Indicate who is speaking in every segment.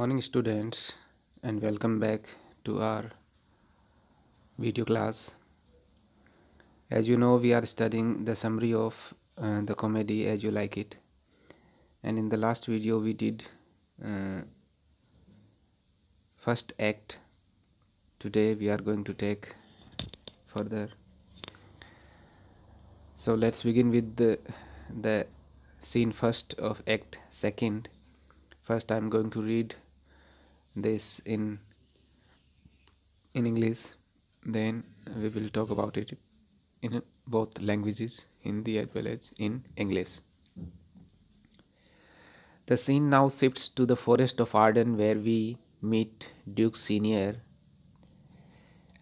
Speaker 1: morning students and welcome back to our video class as you know we are studying the summary of uh, the comedy as you like it and in the last video we did uh, first act today we are going to take further so let's begin with the the scene first of act second first i'm going to read this in in English, then we will talk about it in both languages, Hindi as well as in English. The scene now shifts to the forest of Arden where we meet Duke Senior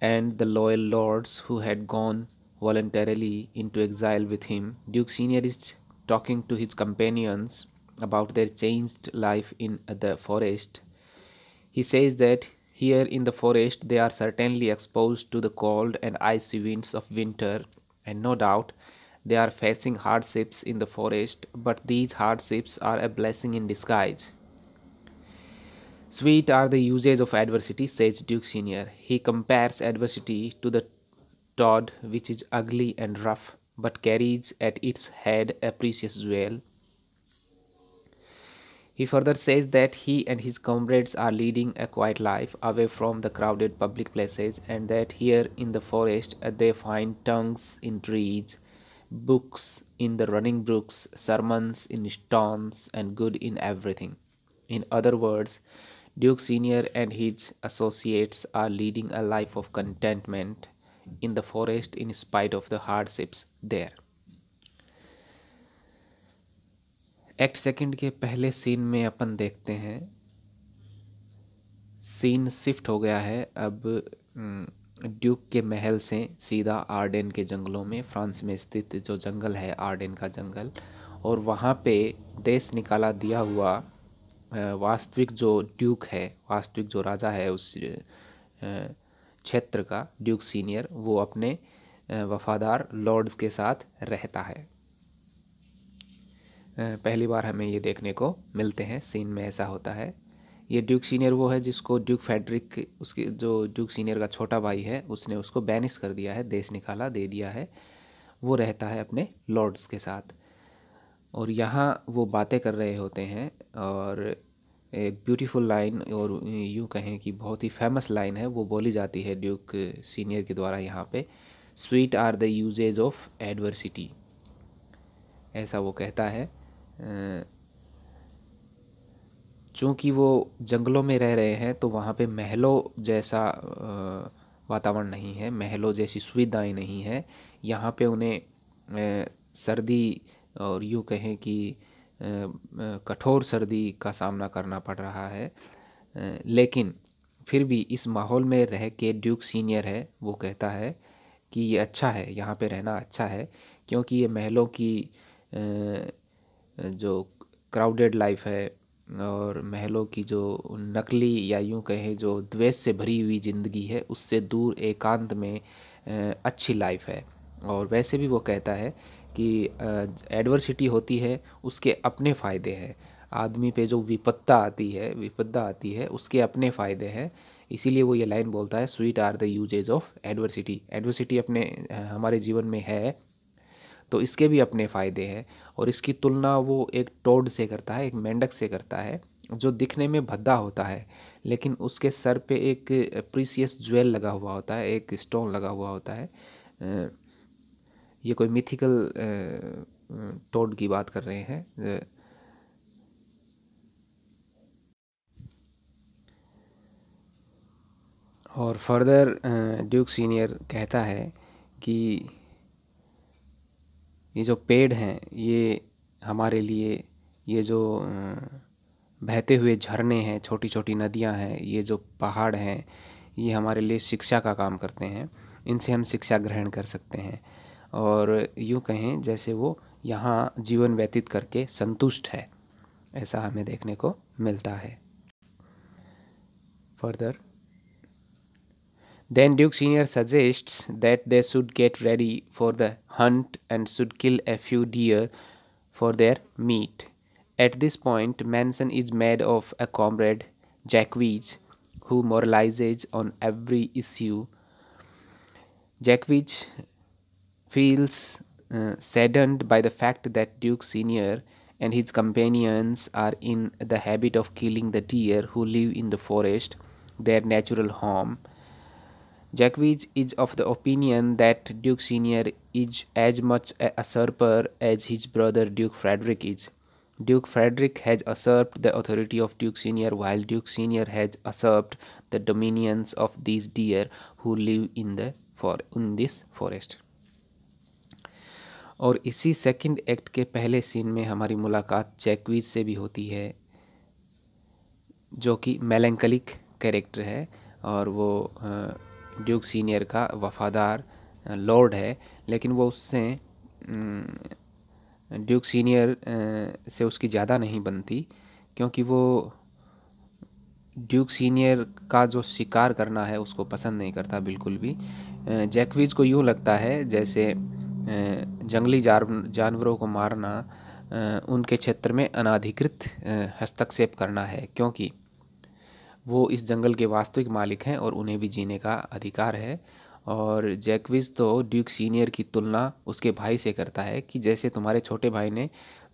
Speaker 1: and the loyal lords who had gone voluntarily into exile with him. Duke Senior is talking to his companions about their changed life in the forest he says that here in the forest they are certainly exposed to the cold and icy winds of winter, and no doubt they are facing hardships in the forest, but these hardships are a blessing in disguise. Sweet are the uses of adversity, says Duke Sr. He compares adversity to the Todd, which is ugly and rough, but carries at its head a precious jewel, he further says that he and his comrades are leading a quiet life away from the crowded public places and that here in the forest uh, they find tongues in trees, books in the running brooks, sermons in stones, and good in everything. In other words, Duke Sr. and his associates are leading a life of contentment in the forest in spite of the hardships there. Act second के पहले scene में अपन देखते हैं scene shift हो गया है अब Duke हम्म, के महल से सीधा आर्डेन के जंगलों में फ्रांस में स्थित जो जंगल है आर्डेन का जंगल और वहाँ पे देश निकाला दिया हुआ वास्तविक जो ड्यूक है वास्तविक जो राजा है उस क्षेत्र का ड्यूक सीनियर वो अपने वफादार लॉर्ड्स के साथ रहता है पहली बार हमें ये देखने को मिलते हैं सीन में ऐसा होता है ये ड्यूक सीनियर वो है जिसको ड्यूक फेडरिक उसकी जो ड्यूक सीनियर का छोटा भाई है उसने उसको बैनिस कर दिया है देश निकाला दे दिया है वो रहता है अपने लॉर्ड्स के साथ और यहाँ वो बातें कर रहे होते हैं और एक ब्यूटीफुल लाइन और यूँ कहें कि बहुत ही फेमस लाइन है वो बोली जाती है ड्यूक सीनियर के द्वारा यहाँ पे sweet are the uses of adversity ऐसा वो कहता है चूँकि वो जंगलों में रह रहे हैं तो वहाँ पे महलों जैसा वातावरण नहीं है महलों जैसी सुविधाएं नहीं है यहाँ पे उन्हें सर्दी और यूँ कहें कि कठोर सर्दी का सामना करना पड़ रहा है लेकिन फिर भी इस माहौल में रह के ड्यूक सीनियर है वो कहता है कि ये अच्छा है यहाँ पे रहना अच्छा है क्योंकि ये महलों की जो क्राउडेड लाइफ है और महलों की जो नकली या यूँ कहें जो द्वेष से भरी हुई ज़िंदगी है उससे दूर एकांत में अच्छी लाइफ है और वैसे भी वो कहता है कि एडवर्सिटी होती है उसके अपने फ़ायदे हैं आदमी पे जो विपत्ता आती है विपत्ता आती है उसके अपने फ़ायदे हैं इसीलिए वो ये लाइन बोलता है sweet are the uses of adversity adversity अपने हमारे जीवन में है तो इसके भी अपने फ़ायदे हैं और इसकी तुलना वो एक टोड से करता है एक मेंढक से करता है जो दिखने में भद्दा होता है लेकिन उसके सर पे एक प्रीसियस ज्वेल लगा हुआ होता है एक स्टोन लगा हुआ होता है ये कोई मिथिकल टोड की बात कर रहे हैं और फर्दर ड्यूक सीनियर कहता है कि ये जो पेड़ हैं ये हमारे लिए ये जो बहते हुए झरने हैं छोटी छोटी नदियां हैं ये जो पहाड़ हैं ये हमारे लिए शिक्षा का काम करते हैं इनसे हम शिक्षा ग्रहण कर सकते हैं और यूँ कहें जैसे वो यहाँ जीवन व्यतीत करके संतुष्ट है ऐसा हमें देखने को मिलता है further Then Duke Sr. suggests that they should get ready for the hunt and should kill a few deer for their meat. At this point, Manson is made of a comrade, Jack Jackwidge, who moralizes on every issue. Jack Jackwidge feels uh, saddened by the fact that Duke Sr. and his companions are in the habit of killing the deer who live in the forest, their natural home Jacques is of the opinion that Duke Senior is as much a usurper as his brother Duke Frederick is. Duke Frederick has usurped the authority of Duke Senior while Duke Senior has usurped the dominions of these deer who live in the for in this forest. और इसी second act के पहले scene में हमारी मुलाकात जैकवीज से भी होती है जो कि मेलेंकलिक कैरेक्टर है और वो आ, ड्यूक सीनियर का वफादार लॉर्ड है लेकिन वो उससे ड्यूक सीनियर से उसकी ज़्यादा नहीं बनती क्योंकि वो ड्यूक सीनियर का जो शिकार करना है उसको पसंद नहीं करता बिल्कुल भी जैकवीज को यूँ लगता है जैसे जंगली जानवरों को मारना उनके क्षेत्र में अनाधिकृत हस्तक्षेप करना है क्योंकि वो इस जंगल के वास्तविक मालिक हैं और उन्हें भी जीने का अधिकार है और जैकविज तो ड्यूक सीनियर की तुलना उसके भाई से करता है कि जैसे तुम्हारे छोटे भाई ने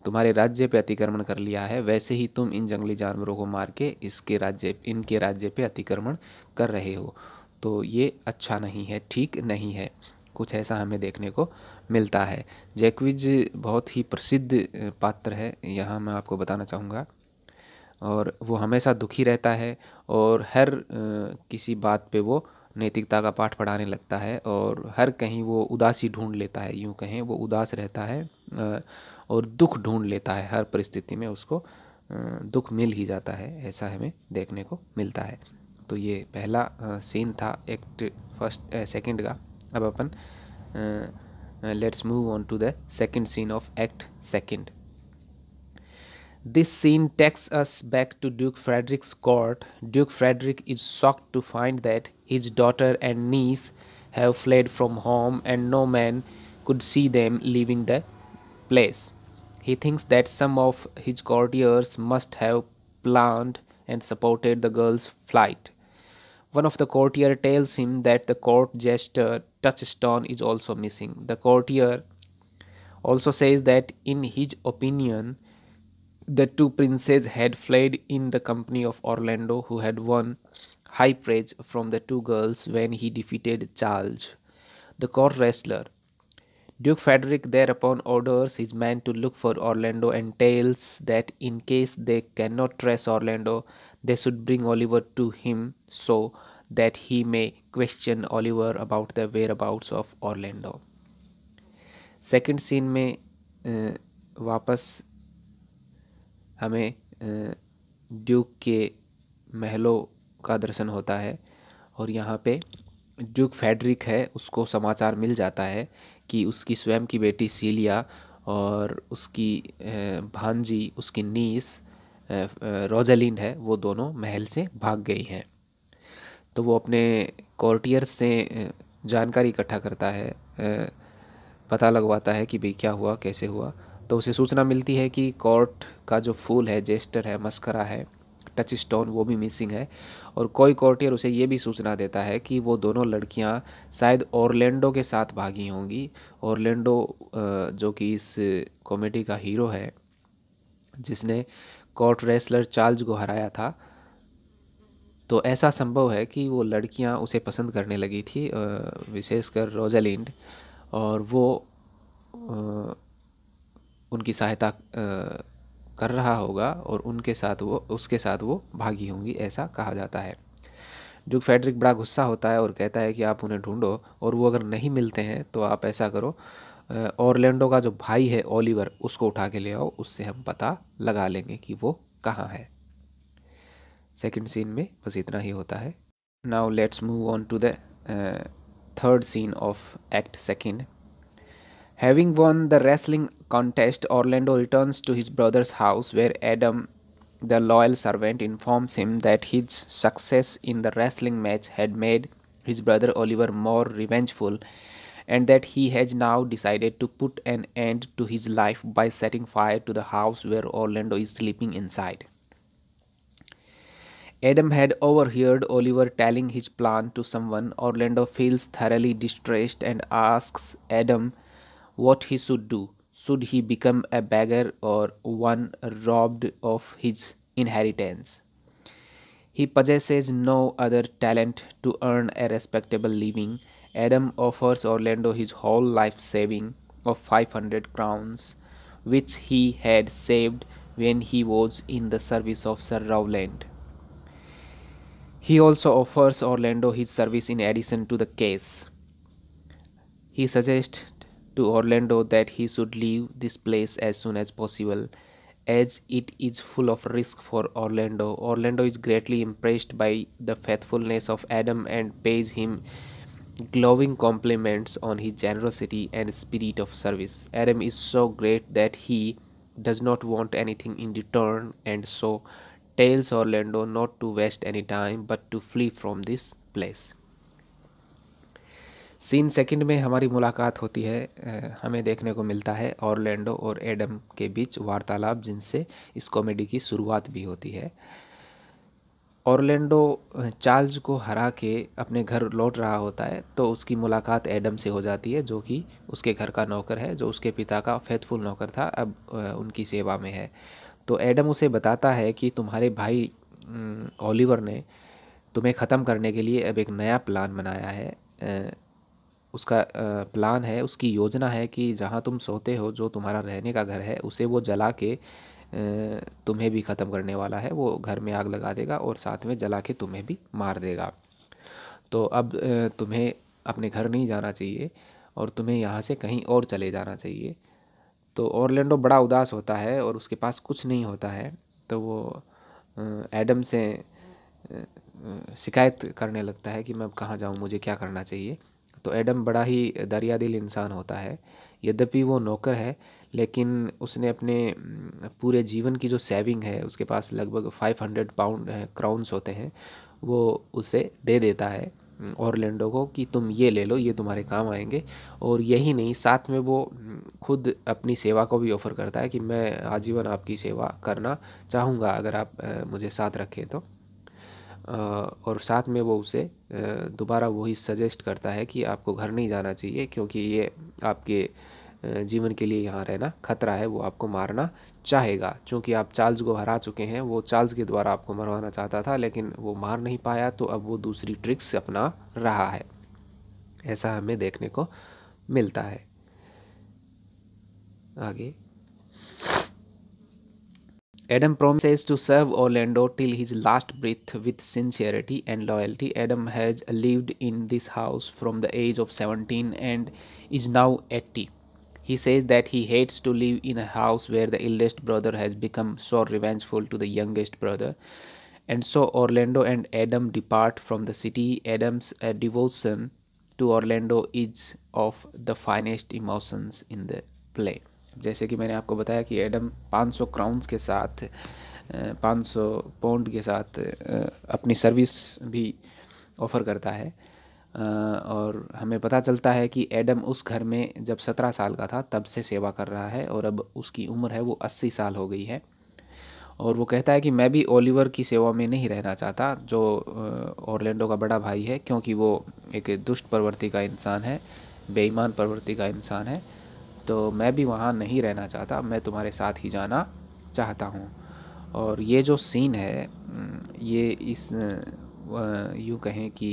Speaker 1: तुम्हारे राज्य पे अतिक्रमण कर लिया है वैसे ही तुम इन जंगली जानवरों को मार के इसके राज्य इनके राज्य पे अतिक्रमण कर रहे हो तो ये अच्छा नहीं है ठीक नहीं है कुछ ऐसा हमें देखने को मिलता है जैकविज बहुत ही प्रसिद्ध पात्र है यहाँ मैं आपको बताना चाहूँगा और वो हमेशा दुखी रहता है और हर किसी बात पे वो नैतिकता का पाठ पढ़ाने लगता है और हर कहीं वो उदासी ढूंढ लेता है यूँ कहें वो उदास रहता है और दुख ढूंढ लेता है हर परिस्थिति में उसको दुख मिल ही जाता है ऐसा हमें देखने को मिलता है तो ये पहला सीन था एक्ट फर्स्ट सेकंड का अब अपन let's move on to the second scene of act second This scene takes us back to Duke Frederick's court. Duke Frederick is shocked to find that his daughter and niece have fled from home and no man could see them leaving the place. He thinks that some of his courtiers must have planned and supported the girl's flight. One of the courtiers tells him that the court jester Touchstone is also missing. The courtier also says that in his opinion the two princes had fled in the company of Orlando, who had won high praise from the two girls when he defeated Charles, the court wrestler. Duke Frederick thereupon orders his men to look for Orlando and tells that in case they cannot trace Orlando, they should bring Oliver to him so that he may question Oliver about the whereabouts of Orlando. Second scene: में वापस uh, हमें Duke के महलों का दर्शन होता है और यहाँ पे ड्यूक फेडरिक है उसको समाचार मिल जाता है कि उसकी स्वयं की बेटी सीलिया और उसकी भांजी उसकी नीस रोजेलिन है वो दोनों महल से भाग गई हैं तो वो अपने कॉर्टियर्स से जानकारी इकट्ठा करता है पता लगवाता है कि भाई क्या हुआ कैसे हुआ तो उसे सूचना मिलती है कि कॉर्ट का जो फूल है जेस्टर है मस्करा है टच स्टोन वो भी मिसिंग है और कोई कोर्टियर उसे ये भी सूचना देता है कि वो दोनों लड़कियां शायद ऑरलैंडो के साथ भागी होंगी ऑरलैंडो जो कि इस कॉमेडी का हीरो है जिसने कोर्ट रेसलर चार्ल्स को हराया था तो ऐसा संभव है कि वो लड़कियां उसे पसंद करने लगी थी विशेषकर रोजालिंड और वो उनकी सहायता कर रहा होगा और उनके साथ वो उसके साथ वो भागी होंगी ऐसा कहा जाता है जो फेडरिक बड़ा गुस्सा होता है और कहता है कि आप उन्हें ढूंढो और वो अगर नहीं मिलते हैं तो आप ऐसा करो ऑरलैंडो का जो भाई है ओलिवर उसको उठा के ले आओ उससे हम पता लगा लेंगे कि वो कहाँ है सेकेंड सीन में बस इतना ही होता है now let's move on to the third scene of act second Having won the wrestling contest, Orlando returns to his brother's house where Adam, the loyal servant, informs him that his success in the wrestling match had made his brother Oliver more revengeful and that he has now decided to put an end to his life by setting fire to the house where Orlando is sleeping inside. Adam had overheard Oliver telling his plan to someone. Orlando feels thoroughly distressed and asks Adam what he should do. Should he become a beggar or one robbed of his inheritance? He possesses no other talent to earn a respectable living. Adam offers Orlando his whole life saving of 500 crowns, which he had saved when he was in the service of Sir Rowland. He also offers Orlando his service in addition to the case. He suggests to Orlando that he should leave this place as soon as possible as it is full of risk for Orlando. Orlando is greatly impressed by the faithfulness of Adam and pays him glowing compliments on his generosity and spirit of service. Adam is so great that he does not want anything in return and so tells Orlando not to waste any time but to flee from this place. Scene second में हमारी मुलाकात होती है हमें देखने को मिलता है ऑरलैंडो और एडम के बीच वार्तालाप जिनसे इस कॉमेडी की शुरुआत भी होती है ऑरलैंडो चार्ल्स को हरा के अपने घर लौट रहा होता है तो उसकी मुलाकात एडम से हो जाती है जो कि उसके घर का नौकर है जो उसके पिता का फैथफुल नौकर था अब उनकी सेवा में है तो एडम उसे बताता है कि तुम्हारे भाई ओलिवर ने तुम्हें ख़त्म करने के लिए अब एक नया प्लान बनाया है उसका प्लान है उसकी योजना है कि जहाँ तुम सोते हो जो तुम्हारा रहने का घर है उसे वो जला के तुम्हें भी ख़त्म करने वाला है वो घर में आग लगा देगा और साथ में जला के तुम्हें भी मार देगा तो अब तुम्हें अपने घर नहीं जाना चाहिए और तुम्हें यहाँ से कहीं और चले जाना चाहिए तो ऑरलैंडो बड़ा उदास होता है और उसके पास कुछ नहीं होता है तो वो एडम से शिकायत करने लगता है कि मैं अब कहाँ जाऊँ मुझे क्या करना चाहिए तो एडम बड़ा ही दरिया दिल इंसान होता है यद्यपि वो नौकर है लेकिन उसने अपने पूरे जीवन की जो सेविंग है उसके पास लगभग 500 पाउंड क्राउन्स होते हैं वो उसे दे देता है और लेंडो को कि तुम ये ले लो ये तुम्हारे काम आएंगे और यही नहीं साथ में वो खुद अपनी सेवा को भी ऑफ़र करता है कि मैं आजीवन आपकी सेवा करना चाहूँगा अगर आप मुझे साथ रखें तो और साथ में वो उसे दोबारा वही सजेस्ट करता है कि आपको घर नहीं जाना चाहिए क्योंकि ये आपके जीवन के लिए यहाँ रहना खतरा है वो आपको मारना चाहेगा क्योंकि आप चार्ल्स को हरा चुके हैं वो चार्ल्स के द्वारा आपको मरवाना चाहता था लेकिन वो मार नहीं पाया तो अब वो दूसरी ट्रिक्स अपना रहा है ऐसा हमें देखने को मिलता है आगे Adam promises to serve Orlando till his last breath with sincerity and loyalty. Adam has lived in this house from the age of 17 and is now 80. He says that he hates to live in a house where the eldest brother has become so revengeful to the youngest brother. And so Orlando and Adam depart from the city. Adam's uh, devotion to Orlando is of the finest emotions in the play. जैसे कि मैंने आपको बताया कि Adam 500 crowns के साथ 500 pound के साथ अपनी सर्विस भी ऑफ़र करता है और हमें पता चलता है कि एडम उस घर में जब सत्रह साल का था तब से सेवा कर रहा है और अब उसकी उम्र है वो अस्सी साल हो गई है और वो कहता है कि मैं भी ओलिवर की सेवा में नहीं रहना चाहता जो ऑरलैंडो का बड़ा भाई है क्योंकि वो एक दुष्ट प्रवृत्ति का इंसान है बेईमान प्रवृत्ति का इंसान है तो मैं भी वहाँ नहीं रहना चाहता मैं तुम्हारे साथ ही जाना चाहता हूँ और ये जो सीन है ये इस यूँ कहें कि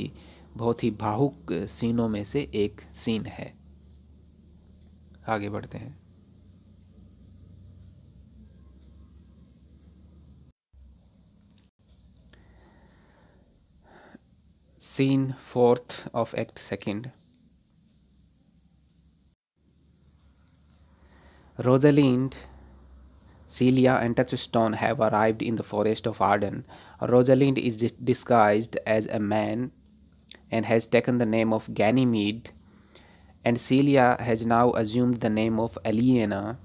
Speaker 1: बहुत ही भावुक सीनों में से एक सीन है आगे बढ़ते हैं scene fourth of act second Rosalind, Celia, and Touchstone have arrived in the forest of Arden. Rosalind is disguised as a man and has taken the name of Ganymede, and Celia has now assumed the name of Aliena.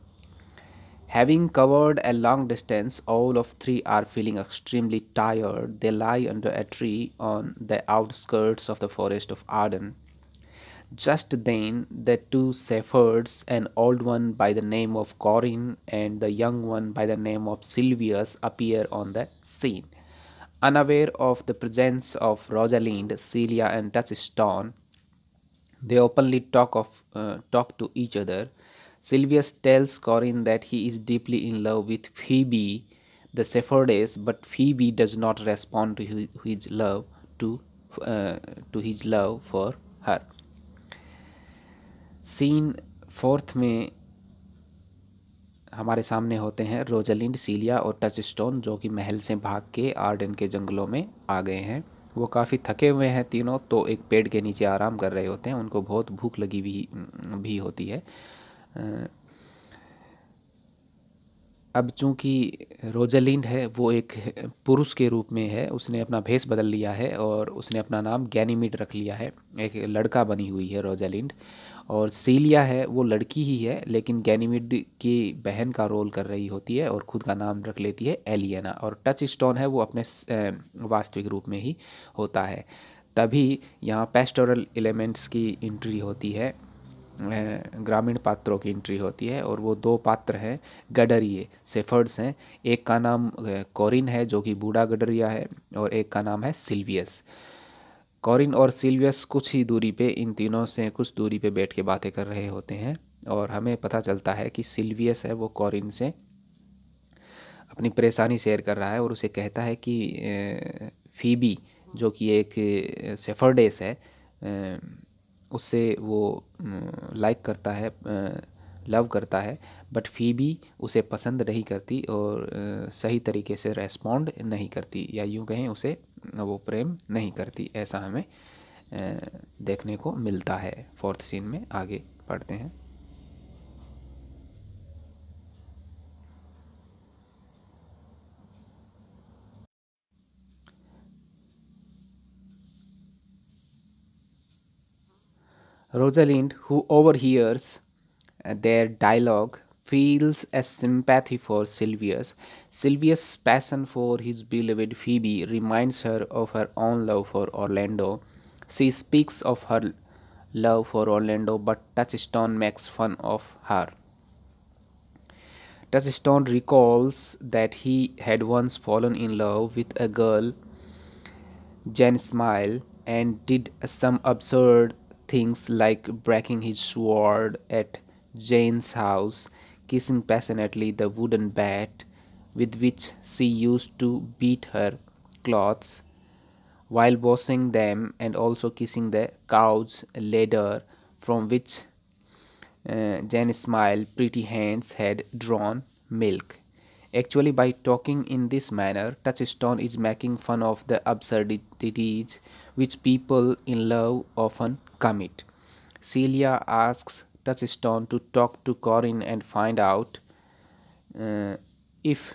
Speaker 1: Having covered a long distance, all of three are feeling extremely tired. They lie under a tree on the outskirts of the forest of Arden. Just then the two shepherds, an old one by the name of Corin and the young one by the name of Silvius, appear on the scene. Unaware of the presence of Rosalind, Celia, and Touchstone, they openly talk of uh, talk to each other. Silvius tells Corin that he is deeply in love with Phoebe, the shepherdess, but Phoebe does not respond to his, his love to uh, to his love for her. Scene fourth में हमारे सामने होते हैं Rosalind सीलिया और touch stone जो कि महल से भाग के आर्डन के जंगलों में आ गए हैं वो काफ़ी थके हुए हैं तीनों तो एक पेड़ के नीचे आराम कर रहे होते हैं उनको बहुत भूख लगी भी भी होती है अब चूंकि रोजलिंड है वो एक पुरुष के रूप में है उसने अपना भेष बदल लिया है और उसने अपना नाम गैनीमिड रख लिया है एक लड़का बनी हुई है रोजालिंड और सीलिया है वो लड़की ही है लेकिन गैनीमिड की बहन का रोल कर रही होती है और खुद का नाम रख लेती है एलियना और टच स्टोन है वो अपने वास्तविक रूप में ही होता है तभी यहाँ पेस्टोरल एलिमेंट्स की इंट्री होती है ग्रामीण पात्रों की इंट्री होती है और वो दो पात्र हैं गडरिए सेफर्ड्स हैं एक का नाम कॉरिन है जो कि बूढ़ा गडरिया है और एक का नाम है सिल्वियस कॉरिन और सिल्वियस कुछ ही दूरी पे इन तीनों से कुछ दूरी पे बैठ के बातें कर रहे होते हैं और हमें पता चलता है कि सिल्वियस है वो कॉरिन से अपनी परेशानी शेयर कर रहा है और उसे कहता है कि फीबी जो कि एक सेफरडेस है उससे वो लाइक करता है लव करता है बट फीबी उसे पसंद नहीं करती और सही तरीके से रेस्पॉन्ड नहीं करती या यूँ कहें उसे वो प्रेम नहीं करती ऐसा हमें देखने को मिलता है फोर्थ सीन में आगे पढ़ते हैं Rosalind, who overhears uh, their dialogue, feels a sympathy for Silvius. Silvius' passion for his beloved Phoebe reminds her of her own love for Orlando. She speaks of her love for Orlando, but Touchstone makes fun of her. Touchstone recalls that he had once fallen in love with a girl, Jane Smile, and did some absurd things like breaking his sword at Jane's house kissing passionately the wooden bat with which she used to beat her clothes while washing them and also kissing the cow's leather from which uh, mild, pretty hands had drawn milk. Actually by talking in this manner Touchstone is making fun of the absurdities which people in love often commit. Celia asks Touchstone to talk to Corin and find out uh, if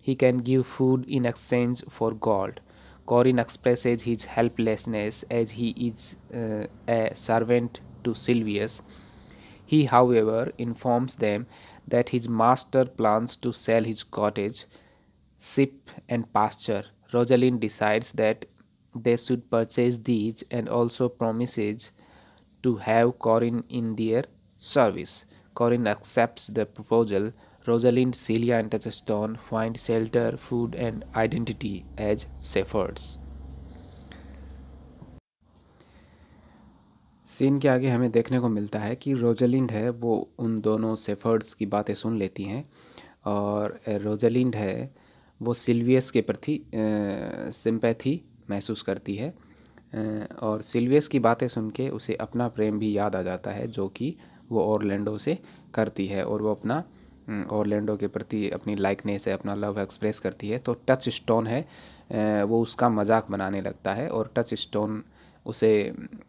Speaker 1: he can give food in exchange for gold. Corin expresses his helplessness as he is uh, a servant to Silvius. He, however, informs them that his master plans to sell his cottage, ship, and pasture. Rosalind decides that they should purchase these and also promises to have Corin in their service. Corin accepts the proposal. Rosalind, Celia, and Touchstone find shelter, food, and identity as shepherds. Scene के आगे हमें देखने को मिलता है कि Rosalind है वो उन दोनों सेफर्ड्स की बातें सुन लेती हैं और रोजलिंड है वो सिल्वियस के प्रति सिंपैथी महसूस करती है और सिल्वियस की बातें सुन के उसे अपना प्रेम भी याद आ जाता है जो कि वो ऑरलैंडो से करती है और वो अपना ऑरलैंडो के प्रति अपनी लाइकनेस है अपना लव एक्सप्रेस करती है तो टच स्टोन है वो उसका मजाक बनाने लगता है और टच स्टोन उसे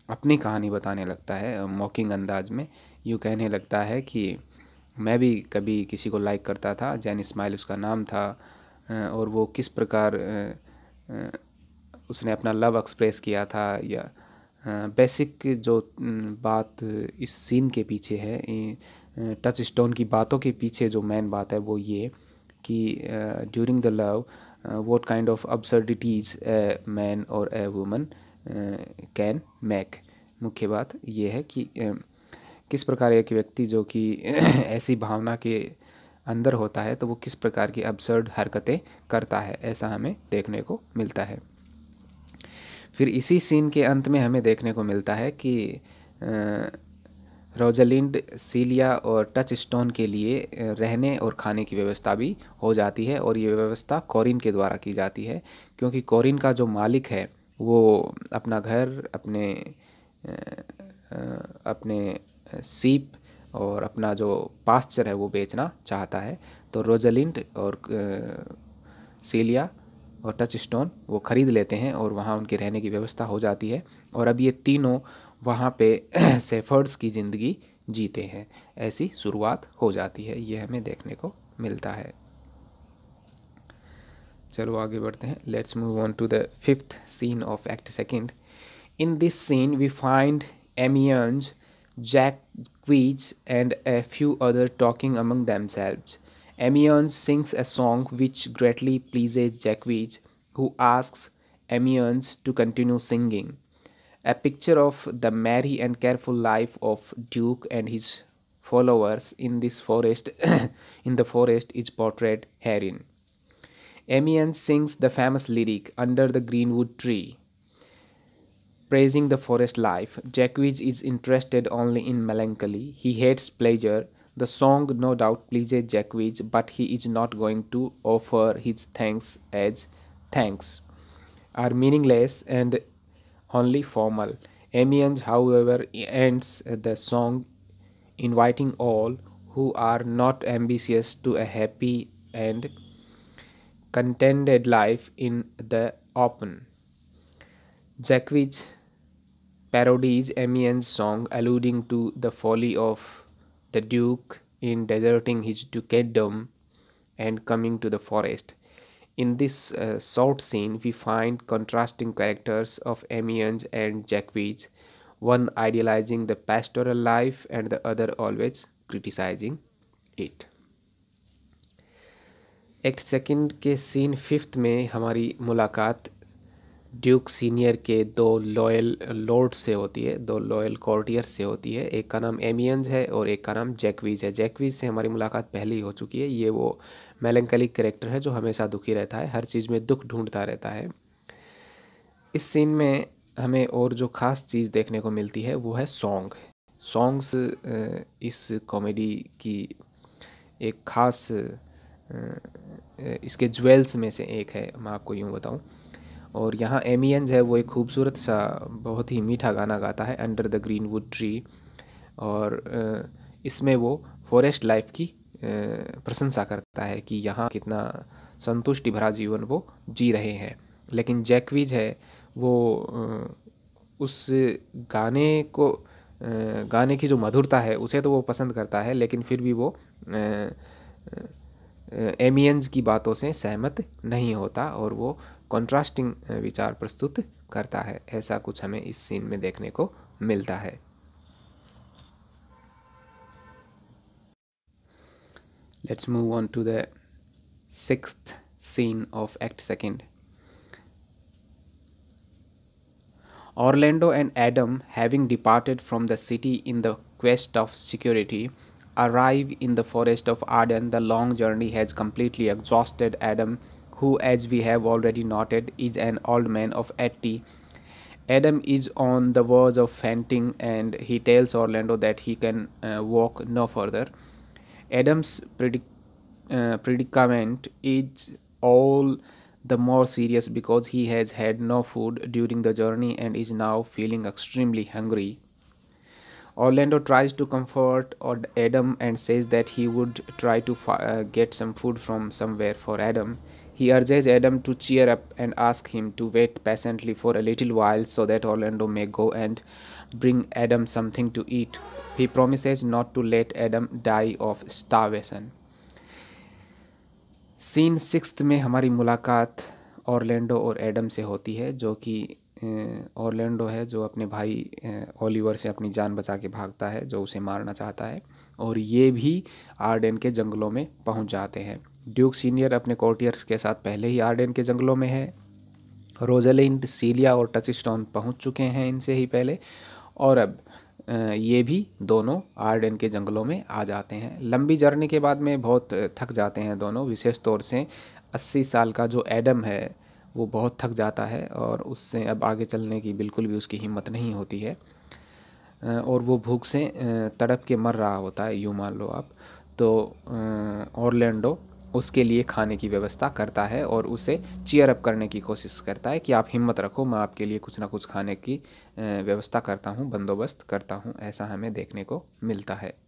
Speaker 1: अपनी कहानी बताने लगता है मॉकिंग अंदाज में यूँ कहने लगता है कि मैं भी कभी किसी को लाइक करता था जैन स्माइल उसका नाम था और वो किस प्रकार उसने अपना लव एक्सप्रेस किया था या बेसिक जो बात इस सीन के पीछे है टच स्टोन की बातों के पीछे जो मेन बात है वो ये कि during the love what kind of absurdities a man और ए वुमन कैन मैक मुख्य बात यह है कि uh, किस प्रकार एक व्यक्ति जो कि ऐसी भावना के अंदर होता है तो वो किस प्रकार की अब्सर्ड हरकतें करता है ऐसा हमें देखने को मिलता है फिर इसी सीन के अंत में हमें देखने को मिलता है कि रोजलिंड सीलिया और टच स्टोन के लिए रहने और खाने की व्यवस्था भी हो जाती है और ये व्यवस्था कॉरिन के द्वारा की जाती है क्योंकि कॉरिन का जो मालिक है वो अपना घर अपने अपने सीप और अपना जो पास्चर है वो बेचना चाहता है तो रोजलिंड और सीलिया और टच स्टोन वो ख़रीद लेते हैं और वहाँ उनके रहने की व्यवस्था हो जाती है और अब ये तीनों वहाँ पे सेफर्ड्स की ज़िंदगी जीते हैं ऐसी शुरुआत हो जाती है ये हमें देखने को मिलता है चलो आगे बढ़ते हैं let's move on to the fifth scene of act second in this scene we find Amiens Jaques and a few other talking among themselves Amiens sings a song which greatly pleases Jacques, who asks Amiens to continue singing. A picture of the merry and careful life of Duke and his followers in this forest in the forest is portrayed herein. Amiens sings the famous lyric Under the Greenwood Tree. Praising the forest life, Jacques is interested only in melancholy. He hates pleasure the song no doubt pleases Jackwich, but he is not going to offer his thanks as thanks are meaningless and only formal. Amiens, however, ends the song inviting all who are not ambitious to a happy and contented life in the open. Jackwich parodies Amiens' song, alluding to the folly of the duke in deserting his dukedom and coming to the forest. In this uh, short scene, we find contrasting characters of Amiens and Jacques, one idealizing the pastoral life and the other always criticizing it. Act second के scene fifth में हमारी मुलाकात Duke senior के दो loyal Lord से होती है दो लॉयल कॉर्टियर से होती है एक का नाम एमियंस है और एक का नाम जैकवीज है जैकवीज से हमारी मुलाकात पहले ही हो चुकी है ये वो मेलंकलिक करेक्टर है जो हमेशा दुखी रहता है हर चीज़ में दुख ढूंढता रहता है इस सीन में हमें और जो ख़ास चीज़ देखने को मिलती है वो है सॉन्ग सॉन्ग्स इस कॉमेडी की एक ख़ास इसके ज्वेल्स में से एक है मैं आपको यूँ बताऊँ और यहाँ एमियंस है वो एक खूबसूरत सा बहुत ही मीठा गाना गाता है under the greenwood tree और इसमें वो फॉरेस्ट लाइफ की प्रशंसा करता है कि यहाँ कितना संतुष्टि भरा जीवन वो जी रहे हैं लेकिन जैकवीज है वो उस गाने को गाने की जो मधुरता है उसे तो वो पसंद करता है लेकिन फिर भी वो एमियंस की बातों से सहमत नहीं होता और वो कॉन्ट्रास्टिंग विचार प्रस्तुत करता है ऐसा कुछ हमें इस सीन में देखने को मिलता है let's move on to the six scene of act second Orlando and Adam having departed from the city in the quest of security arrive in the forest of Arden the long journey has completely exhausted Adam who as we have already noted is an old man of 80 Adam is on the verge of fainting and he tells Orlando that he can uh, walk no further. Adam's predic uh, predicament is all the more serious because he has had no food during the journey and is now feeling extremely hungry. Orlando tries to comfort Adam and says that he would try to uh, get some food from somewhere for Adam. He urges Adam to cheer up and ask him to wait patiently for a little while so that Orlando may go and bring Adam something to eat. He promises not to let Adam die of starvation. Scene six में हमारी मुलाकात Orlando और Adam से होती है जो कि Orlando है जो अपने भाई ओलिवर से अपनी जान बचा के भागता है जो उसे मारना चाहता है और ये भी आर्डन के जंगलों में पहुंच जाते हैं ड्यूक सीनियर अपने कोर्टियर्स के साथ पहले ही आर्डेन के जंगलों में है रोजेलिंड सीलिया और टचस्टोन पहुंच चुके हैं इनसे ही पहले और अब ये भी दोनों आर्डन के जंगलों में आ जाते हैं लंबी जर्नी के बाद में बहुत थक जाते हैं दोनों विशेष तौर से 80 साल का जो एडम है वो बहुत थक जाता है और उससे अब आगे चलने की बिल्कुल भी उसकी हिम्मत नहीं होती है और वो भूख से तड़प के मर रहा होता है यूँ मान लो आप तो ऑरलैंडो उसके लिए खाने की व्यवस्था करता है और उसे चेयर अप करने की कोशिश करता है कि आप हिम्मत रखो मैं आपके लिए कुछ ना कुछ खाने की व्यवस्था करता हूँ बंदोबस्त करता हूँ ऐसा हमें देखने को मिलता है